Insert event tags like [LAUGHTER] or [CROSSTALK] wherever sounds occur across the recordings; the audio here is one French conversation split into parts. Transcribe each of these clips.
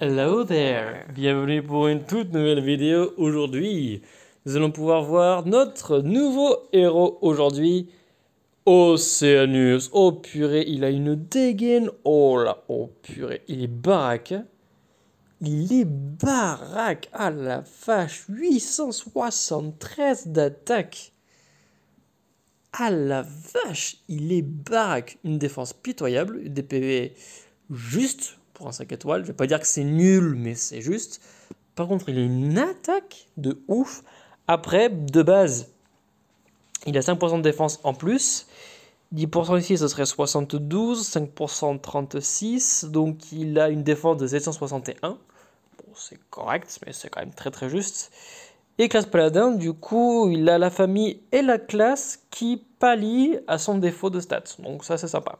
Hello there Bienvenue pour une toute nouvelle vidéo aujourd'hui. Nous allons pouvoir voir notre nouveau héros aujourd'hui, Oceanus. Oh purée, il a une dégaine. Oh là, oh purée, il est baraque. Il est baraque à ah la vache. 873 d'attaque. À ah la vache, il est baraque. Une défense pitoyable, des PV juste pour un 5 étoiles. Je vais pas dire que c'est nul, mais c'est juste. Par contre, il a une attaque de ouf. Après, de base, il a 5% de défense en plus. 10% ici, ce serait 72, 5% 36, donc il a une défense de 761. Bon, c'est correct, mais c'est quand même très très juste. Et classe paladin, du coup, il a la famille et la classe qui pallient à son défaut de stats. Donc ça, c'est sympa.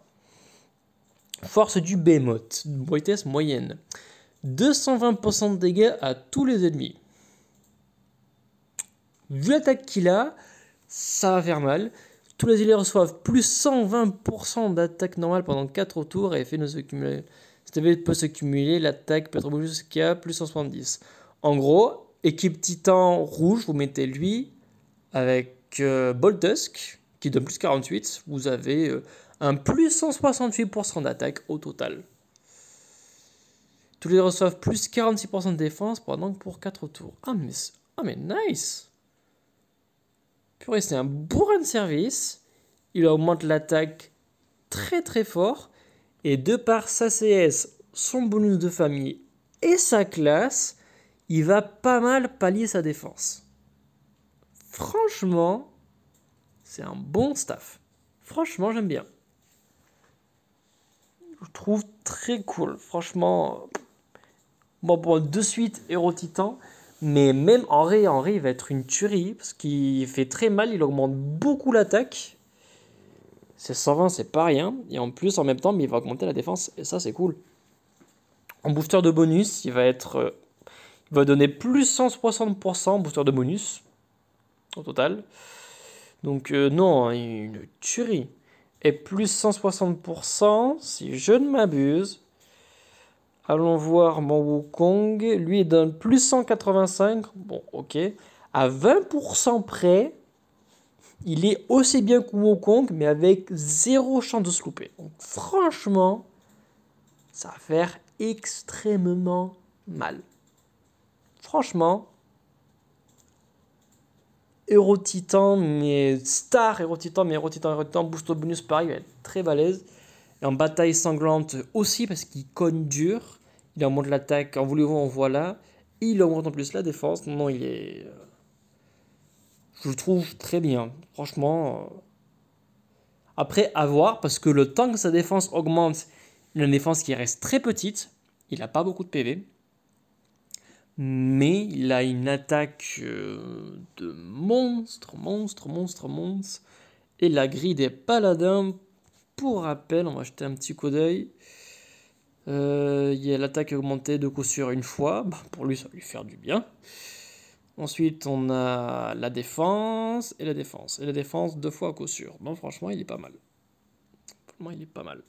Force du Behemoth, vitesse moyenne. 220% de dégâts à tous les ennemis. Vu l'attaque qu'il a, ça va faire mal. Tous les éléments reçoivent plus 120% d'attaque normale pendant 4 tours et effet ne se peut s'accumuler l'attaque peut être jusqu'à plus 170. En gros, équipe titan rouge, vous mettez lui avec euh, Boltusk, qui donne plus 48. Vous avez euh, un plus 168% d'attaque au total. Tous les reçoivent plus 46% de défense pendant que pour 4 tours. Ah mais, ah mais nice Purée, c'est un bourrin de service. Il augmente l'attaque très très fort. Et de par sa CS, son bonus de famille et sa classe, il va pas mal pallier sa défense. Franchement, c'est un bon staff. Franchement, j'aime bien trouve très cool. Franchement, moi, bon, pour de suite, Héros Titan. Mais même Henri, Henri va être une tuerie parce qu'il fait très mal, il augmente beaucoup l'attaque. C'est 120, c'est pas rien. Et en plus, en même temps, il va augmenter la défense et ça, c'est cool. En booster de bonus, il va être. Euh, il va donner plus 160% en booster de bonus au total. Donc, euh, non, hein, une tuerie et plus 160% si je ne m'abuse. Allons voir mon Wukong. Lui, il donne plus 185. Bon, ok. À 20% près, il est aussi bien que Wukong, mais avec zéro chance de se louper. Donc, franchement, ça va faire extrêmement mal. Franchement, Hero Titan, mais Star Hero Titan, mais Hero Titan, héros Titan, Boost au bonus, pareil, il va être très balèze. Et en bataille sanglante aussi, parce qu'il cogne dur. Il augmente l'attaque, en voulez-vous, en voilà. Il augmente en plus la défense. Non, il est. Euh, je le trouve très bien. Franchement. Euh. Après, à voir, parce que le temps que sa défense augmente, il a une défense qui reste très petite. Il n'a pas beaucoup de PV mais il a une attaque euh, de monstre, monstre, monstre, monstre. Et la grille des paladins, pour rappel, on va jeter un petit coup d'œil. Euh, il y a l'attaque augmentée de coup sûr une fois, bah, pour lui ça va lui faire du bien. Ensuite on a la défense et la défense. Et la défense deux fois à coup sûr. Bon franchement il est pas mal. moi il est pas mal.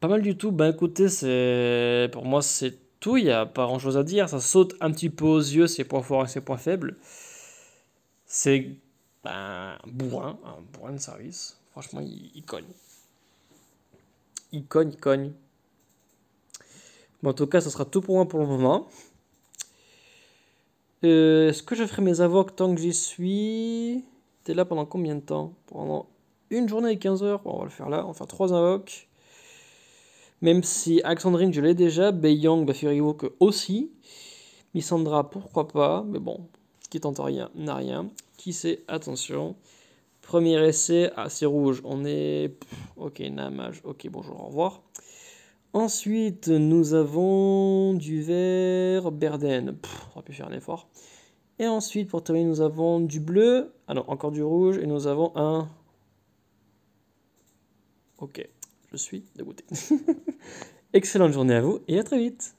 Pas mal du tout, bah écoutez, c'est. Pour moi c'est il n'y a pas grand-chose à dire. Ça saute un petit peu aux yeux ses points forts et ses points faibles. C'est un ben, bourrin, un bourrin de service. Franchement, il, cogne. Il cogne, il cogne. en tout cas, ça sera tout pour moi pour le moment. Euh, est-ce que je ferai mes avocs tant que j'y suis T'es là pendant combien de temps Pendant une journée et 15 heures. on va le faire là. On va faire trois avocs. Même si Alexandrine, je l'ai déjà, Beiyang, bah, que aussi. Missandra, pourquoi pas, mais bon, qui tente rien n'a rien. Qui sait, attention. Premier essai, ah, c'est rouge, on est. Ok, Namage, ok, bonjour, au revoir. Ensuite, nous avons du vert, Berden, on aurait pu faire un effort. Et ensuite, pour terminer, nous avons du bleu, ah non, encore du rouge, et nous avons un. Ok je suis dégoûté. [LAUGHS] Excellente journée à vous et à très vite